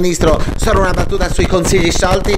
Ministro, solo una battuta sui consigli sciolti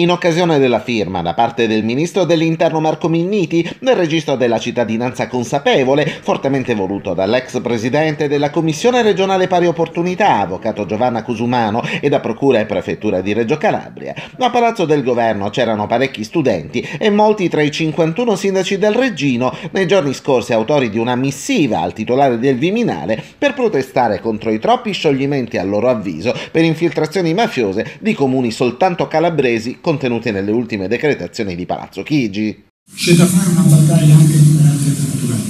in occasione della firma da parte del ministro dell'interno Marco Minniti del registro della cittadinanza consapevole, fortemente voluto dall'ex presidente della Commissione regionale pari opportunità, avvocato Giovanna Cusumano, e da Procura e Prefettura di Reggio Calabria. A Palazzo del Governo c'erano parecchi studenti e molti tra i 51 sindaci del Regino, nei giorni scorsi autori di una missiva al titolare del Viminale per protestare contro i troppi scioglimenti a loro avviso per infiltrazioni mafiose di comuni soltanto calabresi con contenute nelle ultime decretazioni di Palazzo Chigi. C'è da fare una battaglia anche di carattere culturale.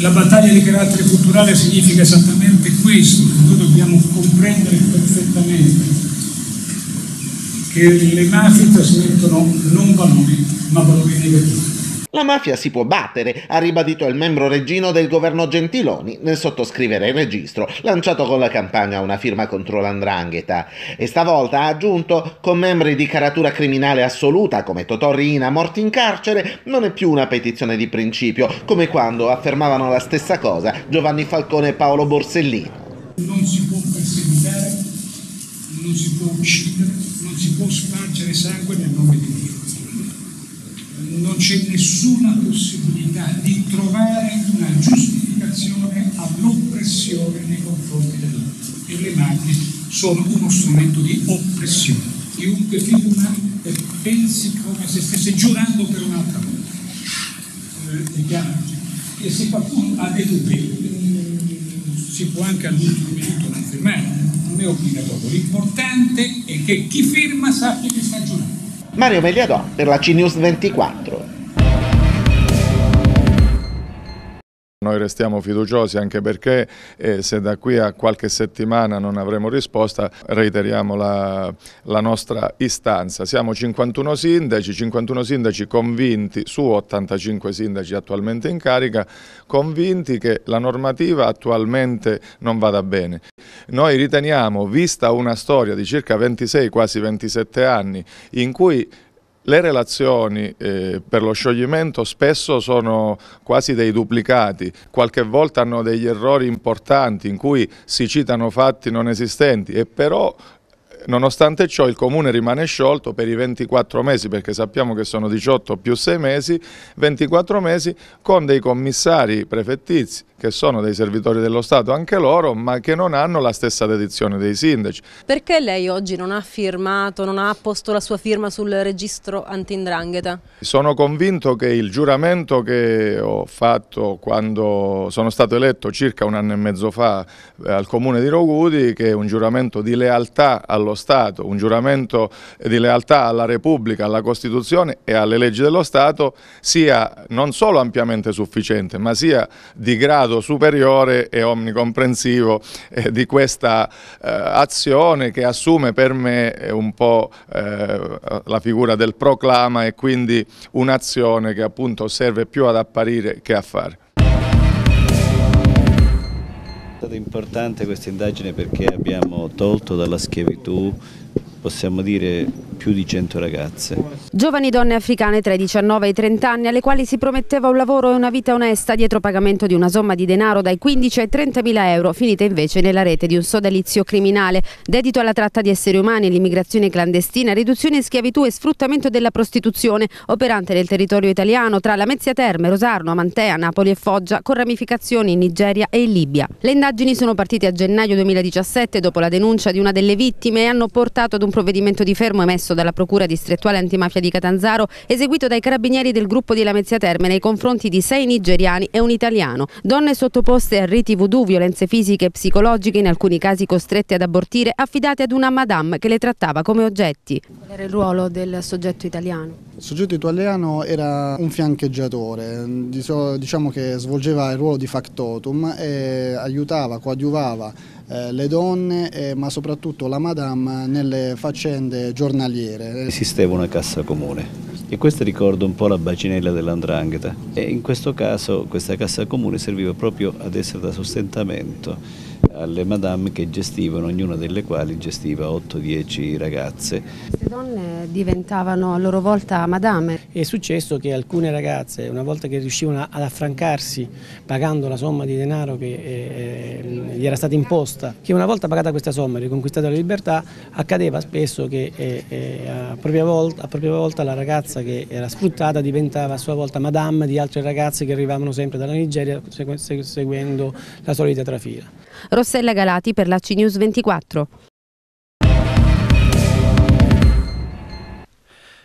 La battaglia di carattere culturale significa esattamente questo, che noi dobbiamo comprendere perfettamente che le mafie trasmettono non valori, ma valori negativi la mafia si può battere, ha ribadito il membro reggino del governo Gentiloni nel sottoscrivere il registro, lanciato con la campagna una firma contro l'andrangheta. E stavolta ha aggiunto, con membri di caratura criminale assoluta come Totorrina morti in carcere, non è più una petizione di principio, come quando affermavano la stessa cosa Giovanni Falcone e Paolo Borsellino. Non si può perseguitare, non si può uccidere, non si può spargere sangue nel nome di Dio non c'è nessuna possibilità di trovare una giustificazione all'oppressione nei confronti dell'altro. E le macchine sono uno strumento di oppressione. Chiunque figlio umano eh, pensi come se stesse giurando per un'altra volta. Eh, e se qualcuno ha detto bene, si può anche all'ultimo minuto non firmare, non è obbligatorio. L'importante è che chi firma sappia che sta giurando Mario Mediadò per la CNews 24. Noi restiamo fiduciosi anche perché eh, se da qui a qualche settimana non avremo risposta reiteriamo la, la, nostra istanza. Siamo 51 sindaci, 51 sindaci convinti su 85 sindaci attualmente in carica, convinti che la normativa attualmente non vada bene. Noi riteniamo, vista una storia di circa 26, quasi 27 anni, in cui le relazioni eh, per lo scioglimento spesso sono quasi dei duplicati, qualche volta hanno degli errori importanti in cui si citano fatti non esistenti e però eh, Nonostante ciò il comune rimane sciolto per i 24 mesi, perché sappiamo che sono 18 più 6 mesi, 24 mesi con dei commissari prefettizi che sono dei servitori dello Stato anche loro, ma che non hanno la stessa dedizione dei sindaci. Perché lei oggi non ha firmato, non ha posto la sua firma sul registro antindrangheta? Sono convinto che il giuramento che ho fatto quando sono stato eletto circa un anno e mezzo fa eh, al comune di Rogudi, che è un giuramento di lealtà allo Stato, un giuramento di lealtà alla Repubblica, alla Costituzione e alle leggi dello Stato, sia non solo ampiamente sufficiente, ma sia di grado grado superiore e omnicomprensivo eh, di questa eh, azione che assume per me eh, un po' eh, la figura del proclama e quindi un'azione che appunto serve più ad apparire che a fare. È stata importante questa indagine perché abbiamo tolto dalla schiavitù possiamo dire più di 100 ragazze. Giovani donne africane tra i 19 e i 30 anni alle quali si prometteva un lavoro e una vita onesta dietro pagamento di una somma di denaro dai 15 ai 30 mila euro, finite invece nella rete di un sodalizio criminale, dedito alla tratta di esseri umani, l'immigrazione clandestina, riduzione in schiavitù e sfruttamento della prostituzione, operante nel territorio italiano tra Lamezia Terme, Rosarno, Amantea, Napoli e Foggia, con ramificazioni in Nigeria e in Libia. Le indagini sono partite a gennaio 2017 dopo la denuncia di una delle vittime e hanno portato ad un provvedimento di fermo emesso dalla Procura distrettuale antimafia di Catanzaro, eseguito dai carabinieri del gruppo di Lamezia Terme nei confronti di sei nigeriani e un italiano, donne sottoposte a riti voodoo, violenze fisiche e psicologiche, in alcuni casi costrette ad abortire, affidate ad una madame che le trattava come oggetti. Qual era il ruolo del soggetto italiano? Il soggetto italiano era un fiancheggiatore, diciamo che svolgeva il ruolo di factotum e aiutava, coadiuvava eh, le donne eh, ma soprattutto la madame nelle faccende giornaliere. Esisteva una cassa comune e questa ricorda un po' la bacinella dell'andrangheta e in questo caso questa cassa comune serviva proprio ad essere da sostentamento alle madame che gestivano, ognuna delle quali gestiva 8-10 ragazze donne diventavano a loro volta madame. È successo che alcune ragazze, una volta che riuscivano ad affrancarsi pagando la somma di denaro che eh, eh, gli era stata imposta, che una volta pagata questa somma e riconquistata la libertà, accadeva spesso che eh, eh a, propria volta, a, propria volta, la ragazza che era sfruttata diventava a sua volta madame di altre ragazze che arrivavano sempre dalla Nigeria seguendo la solita trafila. Rossella Galati per la CNews 24.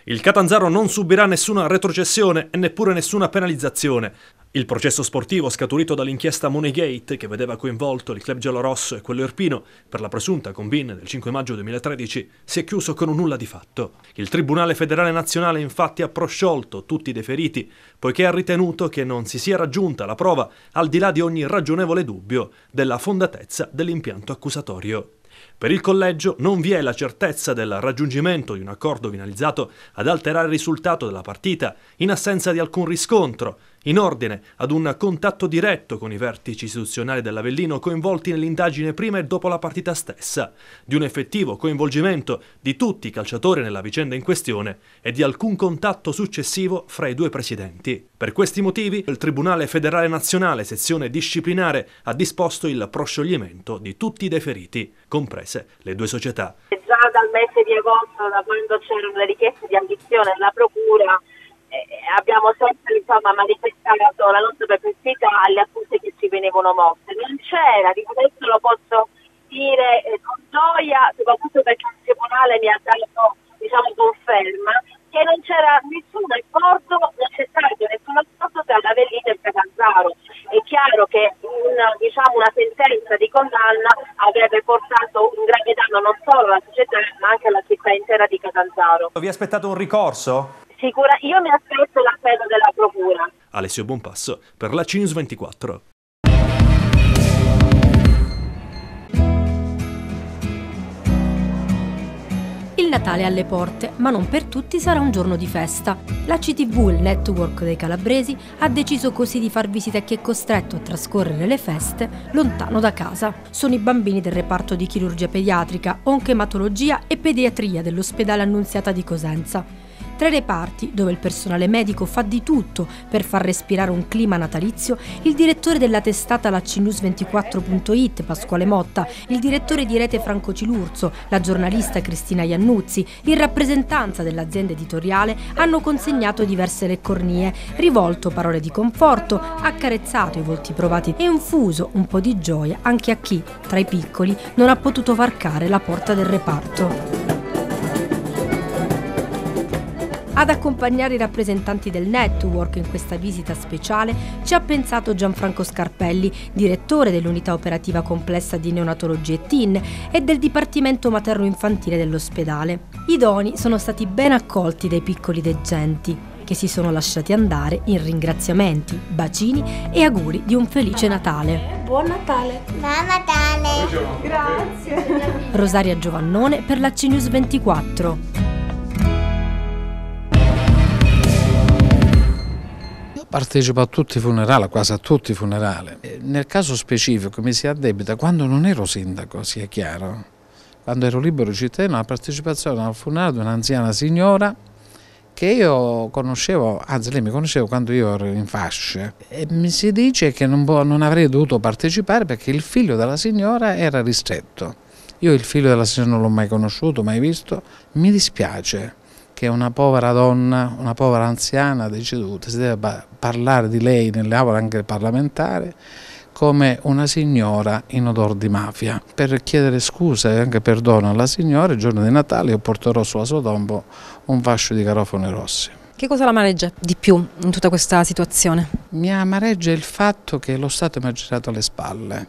Il Catanzaro non subirà nessuna retrocessione e neppure nessuna penalizzazione. Il processo sportivo scaturito dall'inchiesta Moneygate, che vedeva coinvolto il club giallorosso e quello irpino per la presunta combine del 5 maggio 2013, si è chiuso con un nulla di fatto. Il Tribunale federale nazionale infatti ha prosciolto tutti i deferiti, poiché ha ritenuto che non si sia raggiunta la prova, al di là di ogni ragionevole dubbio, della fondatezza dell'impianto accusatorio. Per il collegio non vi è la certezza del raggiungimento di un accordo finalizzato ad alterare il risultato della partita in assenza di alcun riscontro in ordine ad un contatto diretto con i vertici istituzionali dell'Avellino coinvolti nell'indagine prima e dopo la partita stessa, di un effettivo coinvolgimento di tutti i calciatori nella vicenda in questione e di alcun contatto successivo fra i due presidenti. Per questi motivi il Tribunale Federale Nazionale, sezione disciplinare, ha disposto il proscioglimento di tutti i deferiti, comprese le due società. Già dal mese di agosto, da quando c'erano le richieste di ambizione della Procura, abbiamo sempre insomma, manifestato la nostra perplessità alle accuse che ci venivano mosse. Non c'era, di questo lo posso dire eh, con gioia, soprattutto perché il Tribunale mi ha dato diciamo, conferma che non c'era nessun accordo necessario, nessun accordo tra Avellino e Catanzaro. È chiaro che una, diciamo, una sentenza di condanna avrebbe portato un grave danno non solo alla società ma anche alla città intera di Catanzaro. Vi aspettate un ricorso? sicura, io mi aspetto l'appello della Procura. Alessio Buonpasso per la Cinus 24. Il Natale è alle porte, ma non per tutti sarà un giorno di festa. La CTV, il network dei calabresi, ha deciso così di far visita a chi è costretto a trascorrere le feste lontano da casa. Sono i bambini del reparto di chirurgia pediatrica, onchematologia e pediatria dell'ospedale Annunziata di Cosenza. Tra i reparti, dove il personale medico fa di tutto per far respirare un clima natalizio, il direttore della testata lacnews24.it, Pasquale Motta, il direttore di rete Franco Cilurzo, la giornalista Cristina Iannuzzi, in rappresentanza dell'azienda editoriale, hanno consegnato diverse leccornie, rivolto parole di conforto, accarezzato i volti provati e infuso un po' di gioia anche a chi, tra i piccoli, non ha potuto varcare la porta del reparto. Ad accompagnare i rappresentanti del network in questa visita speciale ci ha pensato Gianfranco Scarpelli, direttore dell'unità operativa complessa di neonatologia e TIN e del Dipartimento Materno-Infantile dell'ospedale. I doni sono stati ben accolti dai piccoli degenti, che si sono lasciati andare in ringraziamenti, bacini e auguri di un felice Natale. Buon Natale! Buon Natale! Grazie! Rosaria Giovannone per la CNews 24. partecipo a tutti i funerali, quasi a tutti i funerali. Nel caso specifico mi si addebita quando non ero sindaco, sia chiaro, quando ero libero cittadino, la partecipazione al funerale di un'anziana signora che io conoscevo, anzi lei mi conosceva quando io ero in fasce e mi si dice che non, non avrei dovuto partecipare perché il figlio della signora era ristretto. Io il figlio della signora non l'ho mai conosciuto, mai visto, mi dispiace che una povera donna, una povera anziana deceduta, si deve parlare di lei nelle aule anche parlamentari come una signora in odor di mafia. Per chiedere scusa e anche perdono alla signora, il giorno di Natale io porterò sulla sua tomba un fascio di carofoni rossi. Che cosa la amareggia di più in tutta questa situazione? Mi amareggia il fatto che lo Stato mi ha girato le spalle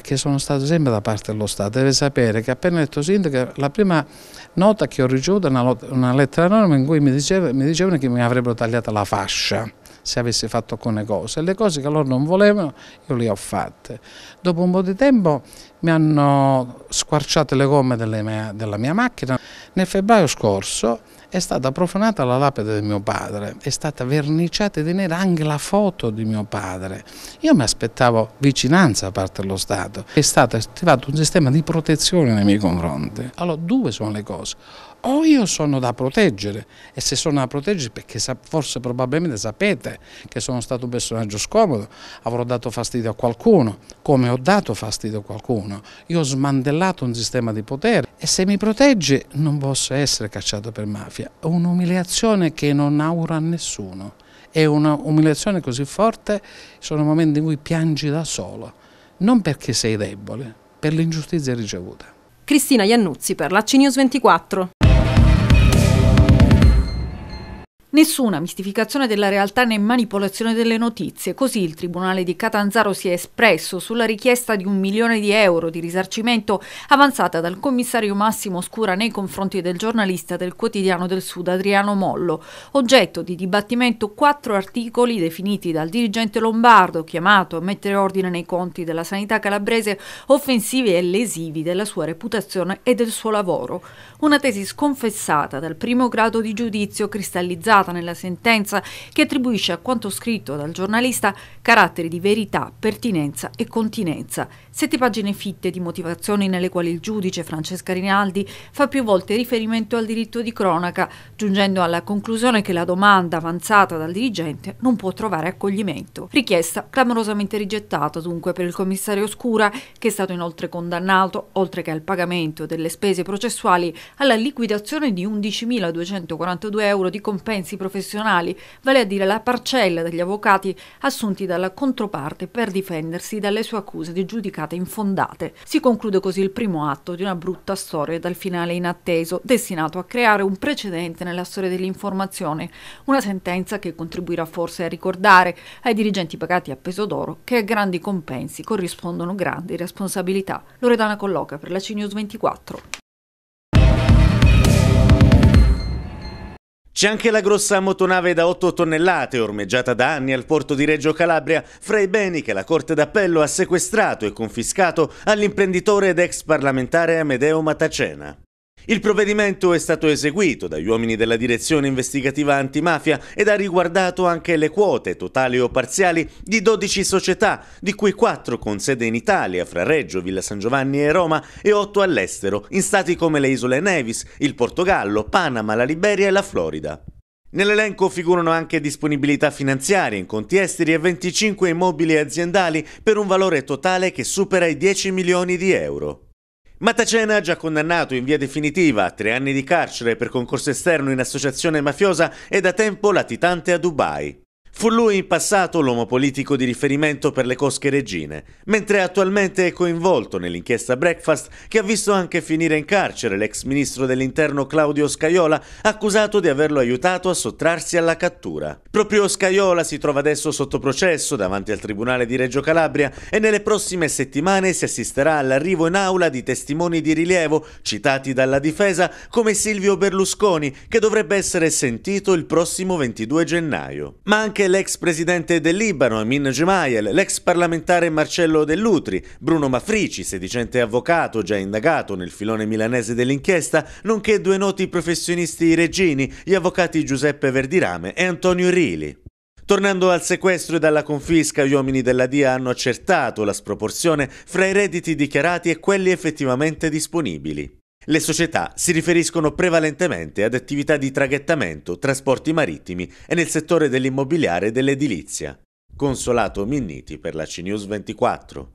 perché sono stato sempre da parte dello Stato. Deve sapere che appena detto sindaco, la prima nota che ho ricevuto è una, una, lettera anonima in cui mi, diceva, mi dicevano che mi avrebbero tagliato la fascia se avessi fatto alcune cose. Le cose che loro non volevano io le ho fatte. Dopo un po' di tempo mi hanno squarciato le gomme mie, della mia macchina. Nel febbraio scorso è stata profanata la lapide di mio padre, è stata verniciata di nero anche la foto di mio padre. Io mi aspettavo vicinanza da parte dello Stato, è stato attivato un sistema di protezione nei miei confronti. Allora, due sono le cose o io sono da proteggere e se sono da proteggere perché forse probabilmente sapete che sono stato un personaggio scomodo, avrò dato fastidio a qualcuno, come ho dato fastidio a qualcuno, io ho smantellato un sistema di potere e se mi protegge non posso essere cacciato per mafia, è un'umiliazione che non auguro a nessuno, è un'umiliazione così forte, sono momenti in cui piangi da solo, non perché sei debole, per l'ingiustizia ricevuta. Cristina Iannuzzi per l'Acci News 24. Nessuna mistificazione della realtà né manipolazione delle notizie, così il Tribunale di Catanzaro si è espresso sulla richiesta di un milione di euro di risarcimento avanzata dal commissario Massimo Scura nei confronti del giornalista del quotidiano del Sud Adriano Mollo, oggetto di dibattimento quattro articoli definiti dal dirigente lombardo chiamato a mettere ordine nei conti della sanità calabrese offensivi e lesivi della sua reputazione e del suo lavoro. Una tesi sconfessata dal primo grado di giudizio cristallizzata riportata nella sentenza che attribuisce a quanto scritto dal giornalista caratteri di verità, pertinenza e continenza. Sette pagine fitte di motivazioni nelle quali il giudice Francesca Rinaldi fa più volte riferimento al diritto di cronaca, giungendo alla conclusione che la domanda avanzata dal dirigente non può trovare accoglimento. Richiesta clamorosamente rigettata dunque per il commissario Scura, che è stato inoltre condannato, oltre che al pagamento delle spese processuali, alla liquidazione di 11.242 euro di compensi servizi professionali, vale a dire la parcella degli avvocati assunti dalla controparte per difendersi dalle sue accuse di giudicate infondate. Si conclude così il primo atto di una brutta storia dal finale inatteso, destinato a creare un precedente nella storia dell'informazione, una sentenza che contribuirà forse a ricordare ai dirigenti pagati a peso d'oro che a grandi compensi corrispondono grandi responsabilità. Loredana Colloca per la CNews 24. C'è anche la grossa motonave da 8 tonnellate, ormeggiata da anni al porto di Reggio Calabria, fra i beni che la Corte d'Appello ha sequestrato e confiscato all'imprenditore ed ex parlamentare Amedeo Matacena. Il provvedimento è stato eseguito dagli uomini della Direzione Investigativa Antimafia ed ha riguardato anche le quote, totali o parziali, di 12 società, di cui 4 con sede in Italia, fra Reggio, Villa San Giovanni e Roma, e 8 all'estero, in stati come le isole Nevis, il Portogallo, Panama, la Liberia e la Florida. Nell'elenco figurano anche disponibilità finanziarie in conti esteri e 25 immobili aziendali per un valore totale che supera i 10 milioni di euro. Matacena, già condannato in via definitiva a tre anni di carcere per concorso esterno in associazione mafiosa, è da tempo latitante a Dubai. Fu lui in passato l'uomo politico di riferimento per le cosche regine, mentre attualmente è coinvolto nell'inchiesta Breakfast che ha visto anche finire in carcere l'ex ministro dell'interno Claudio Scaiola, accusato di averlo aiutato a sottrarsi alla cattura. Proprio Scaiola si trova adesso sotto processo davanti al Tribunale di Reggio Calabria e nelle prossime settimane si assisterà all'arrivo in aula di testimoni di rilievo citati dalla difesa come Silvio Berlusconi, che dovrebbe essere sentito il prossimo 22 gennaio. Ma anche anche l'ex presidente del Libano, Amin Gemayel, l'ex parlamentare Marcello Dell'Utri, Bruno Mafrici, sedicente avvocato già indagato nel filone milanese dell'inchiesta, nonché due noti professionisti reggini, gli avvocati Giuseppe Verdirame e Antonio Rili. Tornando al sequestro e alla confisca, gli uomini della DIA hanno accertato la sproporzione fra i redditi dichiarati e quelli effettivamente disponibili. Le società si riferiscono prevalentemente ad attività di traghettamento, trasporti marittimi e nel settore dell'immobiliare e dell'edilizia. Consolato Minniti per la CNews 24.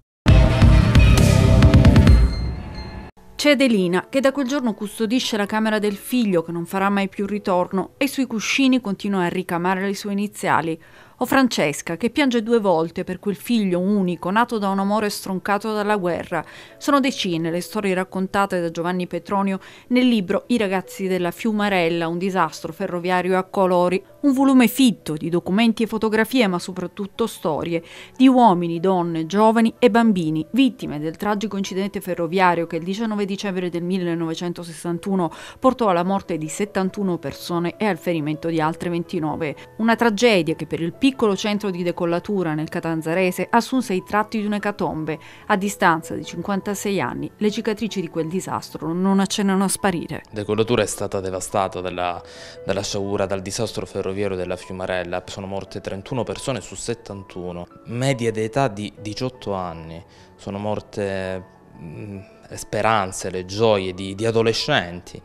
C'è Delina che da quel giorno custodisce la camera del figlio che non farà mai più ritorno e sui cuscini continua a ricamare le sue iniziali, o oh, Francesca, che piange due volte per quel figlio unico, nato da un amore stroncato dalla guerra. Sono decine le storie raccontate da Giovanni Petronio nel libro I ragazzi della Fiumarella, un disastro ferroviario a colori, un volume fitto di documenti e fotografie, ma soprattutto storie di uomini, donne, giovani e bambini, vittime del tragico incidente ferroviario che il 19 dicembre del 1961 portò alla morte di 71 persone e al ferimento di altre 29. Una tragedia che per il piccolo piccolo centro di decollatura nel Catanzarese assunse i tratti di un'ecatombe. A distanza di 56 anni le cicatrici di quel disastro non accennano a sparire. decollatura è stata devastata dalla, dalla sciagura, dal disastro ferroviario della Fiumarella. Sono morte 31 persone su 71, media d'età di 18 anni. Sono morte mh, mm, le speranze, le gioie di, di adolescenti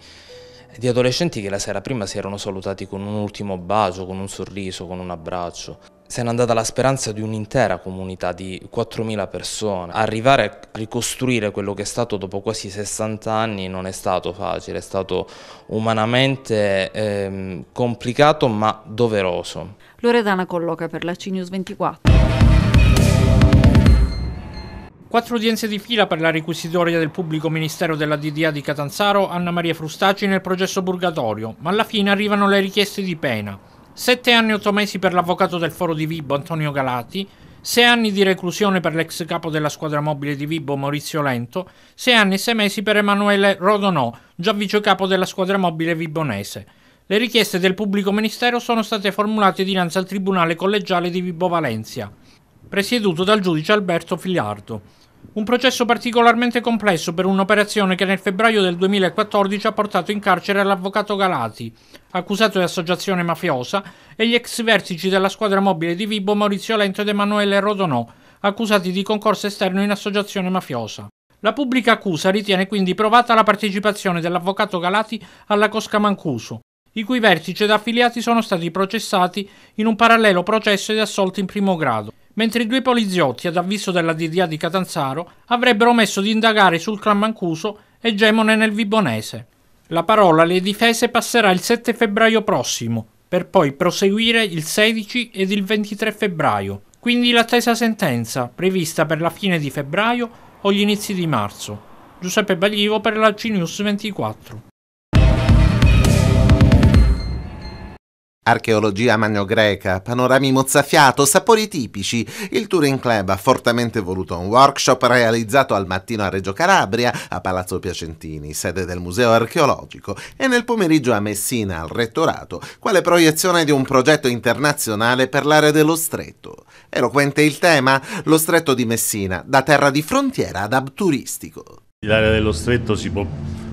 di adolescenti che la sera prima si erano salutati con un ultimo bacio, con un sorriso, con un abbraccio. Se n'è andata la speranza di un'intera comunità di 4.000 persone. Arrivare a ricostruire quello che è stato dopo quasi 60 anni non è stato facile, è stato umanamente ehm, complicato ma doveroso. Loredana colloca per la CNews 24. Quattro udienze di fila per la requisitoria del pubblico ministero della DDA di Catanzaro Anna Maria Frustaci nel processo Burgatorio, ma alla fine arrivano le richieste di pena. Sette anni e otto mesi per l'avvocato del foro di Vibo Antonio Galati, sei anni di reclusione per l'ex capo della squadra mobile di Vibo Maurizio Lento, sei anni e sei mesi per Emanuele Rodonò, già vice capo della squadra mobile vibonese. Le richieste del pubblico ministero sono state formulate dinanzi al Tribunale collegiale di Vibo Valencia, presieduto dal giudice Alberto Filiardo. Un processo particolarmente complesso per un'operazione che nel febbraio del 2014 ha portato in carcere l'avvocato Galati, accusato di associazione mafiosa, e gli ex vertici della squadra mobile di Vibo Maurizio Lento ed Emanuele Rodonò, accusati di concorso esterno in associazione mafiosa. La pubblica accusa ritiene quindi provata la partecipazione dell'avvocato Galati alla Cosca Mancuso, i cui vertici ed affiliati sono stati processati in un parallelo processo ed assolti in primo grado mentre i due poliziotti, ad avviso della DDA di Catanzaro, avrebbero messo di indagare sul clan Mancuso e Gemone nel Vibonese. La parola alle difese passerà il 7 febbraio prossimo, per poi proseguire il 16 ed il 23 febbraio, quindi l'attesa sentenza, prevista per la fine di febbraio o gli inizi di marzo. Giuseppe Baglivo per la CNews 24. Archeologia magno-greca, panorami mozzafiato, sapori tipici. Il Touring Club ha fortemente voluto un workshop realizzato al mattino a Reggio Calabria, a Palazzo Piacentini, sede del Museo Archeologico, e nel pomeriggio a Messina, al Rettorato, quale proiezione di un progetto internazionale per l'area dello stretto. Eloquente il tema? Lo stretto di Messina, da terra di frontiera ad turistico. L'area dello stretto si può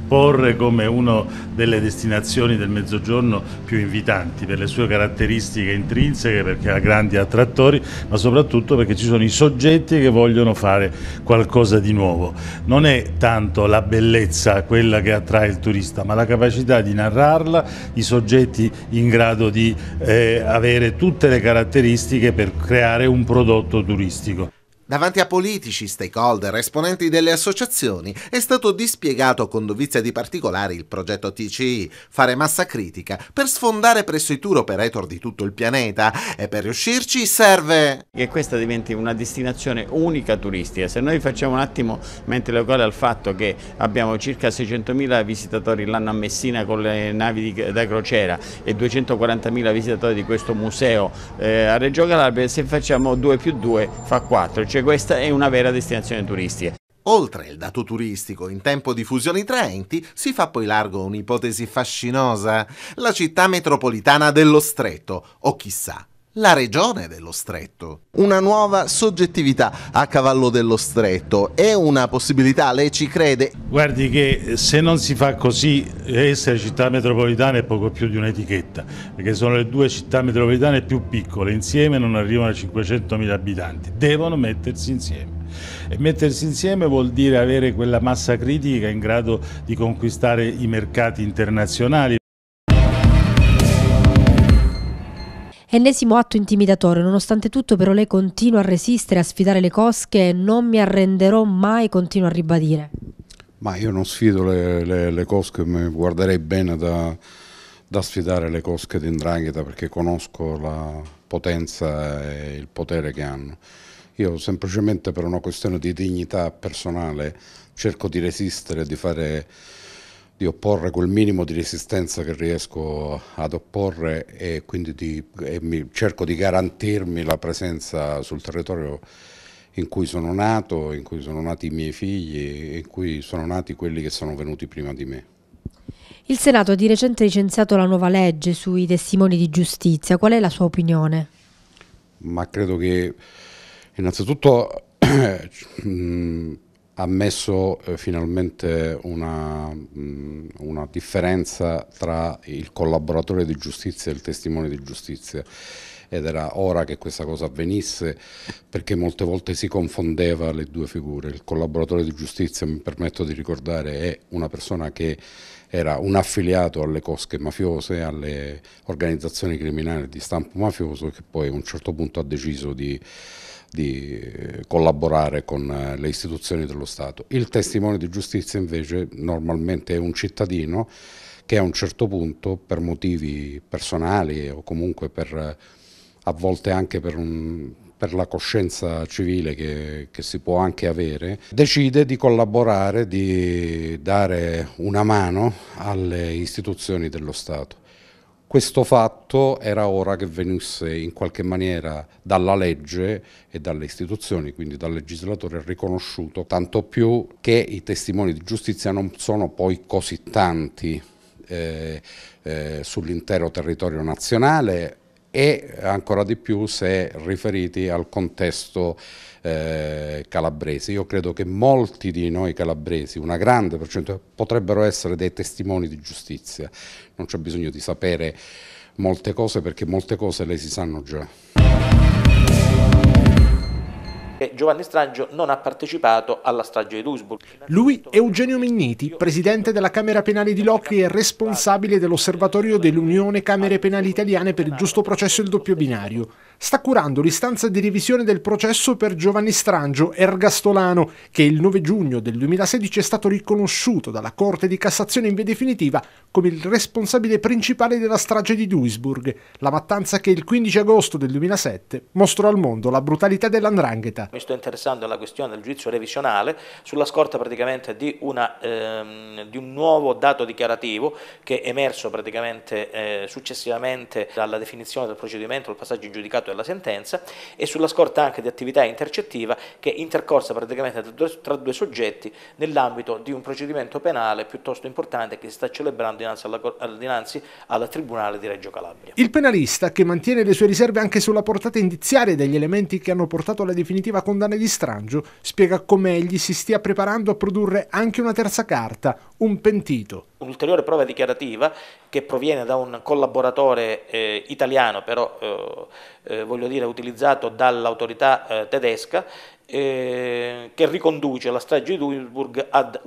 porre come una delle destinazioni del Mezzogiorno più invitanti per le sue caratteristiche intrinseche, perché ha grandi attrattori, ma soprattutto perché ci sono i soggetti che vogliono fare qualcosa di nuovo. Non è tanto la bellezza quella che attrae il turista, ma la capacità di narrarla, i soggetti in grado di eh, avere tutte le caratteristiche per creare un prodotto turistico. Davanti a politici, stakeholder, esponenti delle associazioni è stato dispiegato con dovizia di particolari il progetto TCI, fare massa critica, per sfondare presso i tour operator di tutto il pianeta e per riuscirci serve... Che questa diventi una destinazione unica turistica, se noi facciamo un attimo mente locale al fatto che abbiamo circa 600.000 visitatori l'anno a Messina con le navi di, da crociera e 240.000 visitatori di questo museo eh, a Reggio Calabria, se facciamo 2 più 2 fa 4, cioè cioè questa è una vera destinazione turistica. Oltre il dato turistico in tempo di fusioni tra enti, si fa poi largo un'ipotesi fascinosa, la città metropolitana dello stretto, o chissà, la regione dello stretto. Una nuova soggettività a cavallo dello stretto è una possibilità, lei ci crede? Guardi che eh, se non si fa così, eh, essere città metropolitana è poco più di un'etichetta, perché sono le due città metropolitane più piccole, insieme non arrivano a 500.000 abitanti, devono mettersi insieme. E mettersi insieme vuol dire avere quella massa critica in grado di conquistare i mercati internazionali, Ennesimo atto intimidatore, nonostante tutto però lei continua a resistere, a sfidare le cosche, non mi arrenderò mai, continua a ribadire. Ma io non sfido le, le, le cosche, mi guarderei bene da, da sfidare le cosche di Indrangheta perché conosco la potenza e il potere che hanno. Io semplicemente per una questione di dignità personale cerco di resistere, di fare di opporre quel minimo di resistenza che riesco ad opporre e quindi di, e cerco di garantirmi la presenza sul territorio in cui sono nato, in cui sono nati i miei figli, in cui sono nati quelli che sono venuti prima di me. Il Senato ha di recente licenziato la nuova legge sui testimoni di giustizia. Qual è la sua opinione? Ma credo che innanzitutto mm, ha messo eh, finalmente una, mh, mm, una, differenza tra il collaboratore di giustizia e il testimone di giustizia ed era ora che questa cosa avvenisse perché molte volte si confondeva le due figure. Il collaboratore di giustizia, mi permetto di ricordare, è una persona che era un affiliato alle cosche mafiose, alle organizzazioni criminali di stampo mafioso che poi a un certo punto ha deciso di di collaborare con eh, le istituzioni dello Stato. Il testimone di giustizia invece normalmente è un cittadino che a un certo punto per motivi personali o comunque per, a volte anche per un, per la coscienza civile che, che, si può anche avere, decide di collaborare, di dare una mano alle istituzioni dello Stato questo fatto era ora che venisse in qualche maniera dalla legge e dalle istituzioni, quindi dal legislatore riconosciuto, tanto più che i testimoni di giustizia non sono poi così tanti eh, eh, sull'intero territorio nazionale e ancora di più se riferiti al contesto eh, calabrese. Io credo che molti di noi calabresi, una grande percentuale, potrebbero essere dei testimoni di giustizia. Non c'è bisogno di sapere molte cose perché molte cose le si sanno già. Giovanni Strangio non ha partecipato alla strage di Duisburg. Lui è Eugenio Migniti, presidente della Camera Penale di Locri e responsabile dell'osservatorio dell'Unione Camere Penali Italiane per il giusto processo e il doppio binario. Sta curando l'istanza di revisione del processo per Giovanni Strangio, ergastolano, che il 9 giugno del 2016 è stato riconosciuto dalla Corte di Cassazione in via definitiva come il responsabile principale della strage di Duisburg, la mattanza che il 15 agosto del 2007 mostrò al mondo la brutalità dell'andrangheta mi sto interessando alla questione del giudizio revisionale sulla scorta praticamente di, una, ehm, di un nuovo dato dichiarativo che è emerso praticamente eh, successivamente dalla definizione del procedimento, il passaggio giudicato della sentenza e sulla scorta anche di attività intercettiva che è intercorsa praticamente tra due, tra due soggetti nell'ambito di un procedimento penale piuttosto importante che si sta celebrando dinanzi, alla, dinanzi al Tribunale di Reggio Calabria. Il penalista, che mantiene le sue riserve anche sulla portata indiziaria degli elementi che hanno portato alla definitiva la condanna di Strangio, spiega come egli si stia preparando a produrre anche una terza carta, Un pentito. Un'ulteriore prova dichiarativa che proviene da un collaboratore eh, italiano, però eh, eh, voglio dire utilizzato dall'autorità eh, tedesca, eh, che riconduce la strage di Duisburg ad,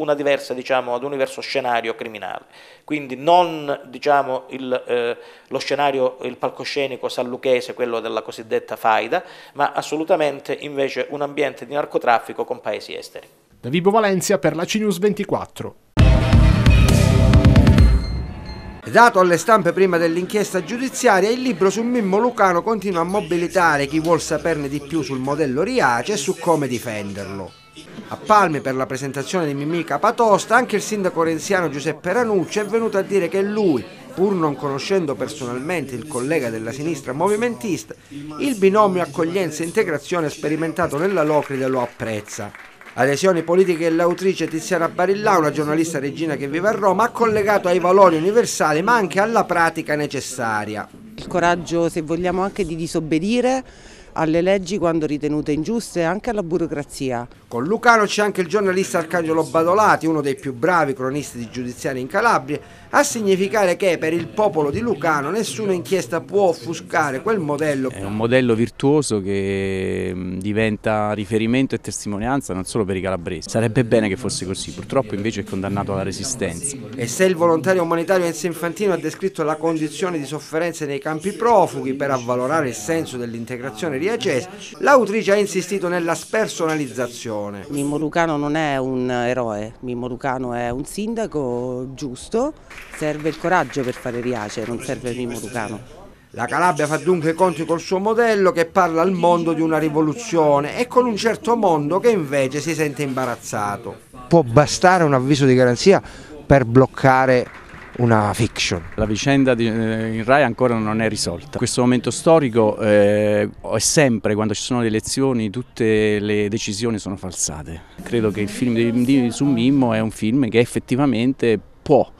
diciamo, ad un diverso scenario criminale. Quindi non diciamo, il, eh, lo scenario, il palcoscenico salluchese, quello della cosiddetta faida, ma assolutamente invece un ambiente di narcotraffico con paesi esteri. Da Vibo Valencia per la CNews 24. Dato alle stampe prima dell'inchiesta giudiziaria, il libro su Mimmo Lucano continua a mobilitare chi vuol saperne di più sul modello Riace e su come difenderlo. A Palmi per la presentazione di Mimica Patosta, anche il sindaco renziano Giuseppe Ranucci è venuto a dire che lui, pur non conoscendo personalmente il collega della sinistra movimentista, il binomio accoglienza-integrazione sperimentato nella Locride lo apprezza. Adesioni politiche dell'autrice Tiziana Barillà, una giornalista regina che vive a Roma, ha collegato ai valori universali ma anche alla pratica necessaria. Il coraggio, se vogliamo, anche di disobbedire alle leggi quando ritenute ingiuste, e anche alla burocrazia. Con Lucano c'è anche il giornalista Arcangelo Badolati, uno dei più bravi cronisti di giudiziari in Calabria, a significare che per il popolo di Lucano nessuna inchiesta può offuscare quel modello. È un modello virtuoso che mm, diventa riferimento e testimonianza non solo per i calabresi. Sarebbe bene che fosse così, purtroppo invece è condannato alla resistenza. E se il volontario umanitario Enzo Infantino ha descritto la condizione di sofferenza nei campi profughi per avvalorare il senso dell'integrazione riacesa, l'autrice ha insistito nella spersonalizzazione persone. Mimmo Lucano non è un eroe, Mimmo Lucano è un sindaco giusto, serve il coraggio per fare Riace, non serve Mimmo Lucano. La Calabria fa dunque i conti col suo modello che parla al mondo di una rivoluzione e con un certo mondo che invece si sente imbarazzato. Può bastare un avviso di garanzia per bloccare una fiction. La vicenda di, eh, in Rai ancora non è risolta. Questo momento storico eh, è sempre, quando ci sono le elezioni, tutte le decisioni sono falsate. Credo che il film di, di, su Mimmo è un film che effettivamente può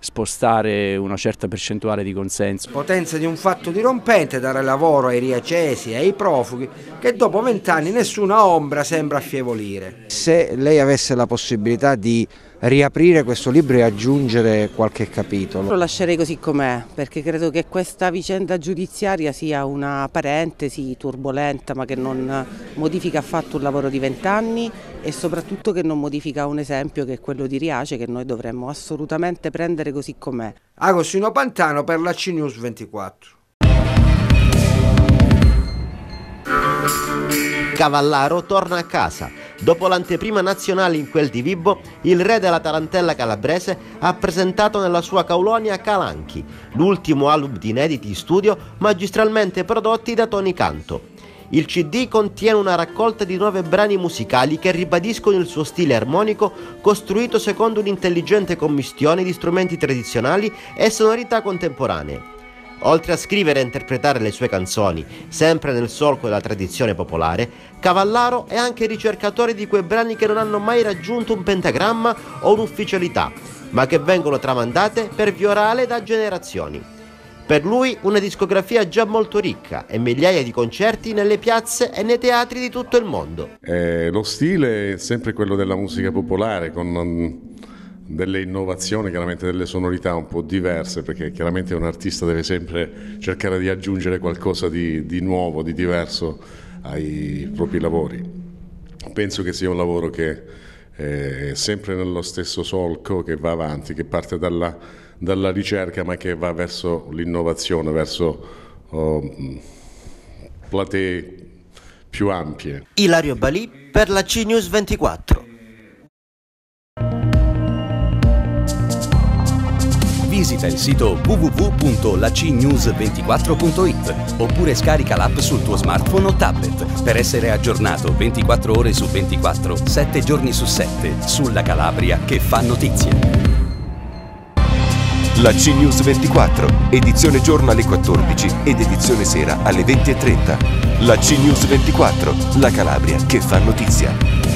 spostare una certa percentuale di consenso. Potenza di un fatto dirompente dare lavoro ai riaccesi e ai profughi che dopo vent'anni nessuna ombra sembra affievolire. Se lei avesse la possibilità di riaprire questo libro e aggiungere qualche capitolo. Lo lascerei così com'è perché credo che questa vicenda giudiziaria sia una parentesi turbolenta ma che non modifica affatto un lavoro di vent'anni e soprattutto che non modifica un esempio che è quello di Riace che noi dovremmo assolutamente prendere così com'è. Agostino Pantano per la CNews 24. Cavallaro torna a casa. Dopo l'anteprima nazionale in quel di Vibbo, il re della tarantella calabrese ha presentato nella sua caulonia Calanchi, l'ultimo album di inediti in studio magistralmente prodotti da Tony Canto. Il CD contiene una raccolta di nove brani musicali che ribadiscono il suo stile armonico costruito secondo un'intelligente commistione di strumenti tradizionali e sonorità contemporanee. Oltre a scrivere e interpretare le sue canzoni, sempre nel solco della tradizione popolare, Cavallaro è anche ricercatore di quei brani che non hanno mai raggiunto un pentagramma o un'ufficialità, ma che vengono tramandate per via orale da generazioni. Per lui una discografia già molto ricca e migliaia di concerti nelle piazze e nei teatri di tutto il mondo. Eh, lo stile è sempre quello della musica popolare, con delle innovazioni, chiaramente delle sonorità un po' diverse, perché chiaramente un artista deve sempre cercare di aggiungere qualcosa di, di nuovo, di diverso ai propri lavori. Penso che sia un lavoro che è sempre nello stesso solco, che va avanti, che parte dalla, dalla ricerca ma che va verso l'innovazione, verso oh, platee più ampie. Ilario Balì per la CNews 24. visita il sito www.lacnews24.it oppure scarica l'app sul tuo smartphone o tablet per essere aggiornato 24 ore su 24, 7 giorni su 7 sulla Calabria che fa notizie. La CNews 24, edizione giorno alle 14 ed edizione sera alle 20.30. La CNews 24, la Calabria che fa notizia.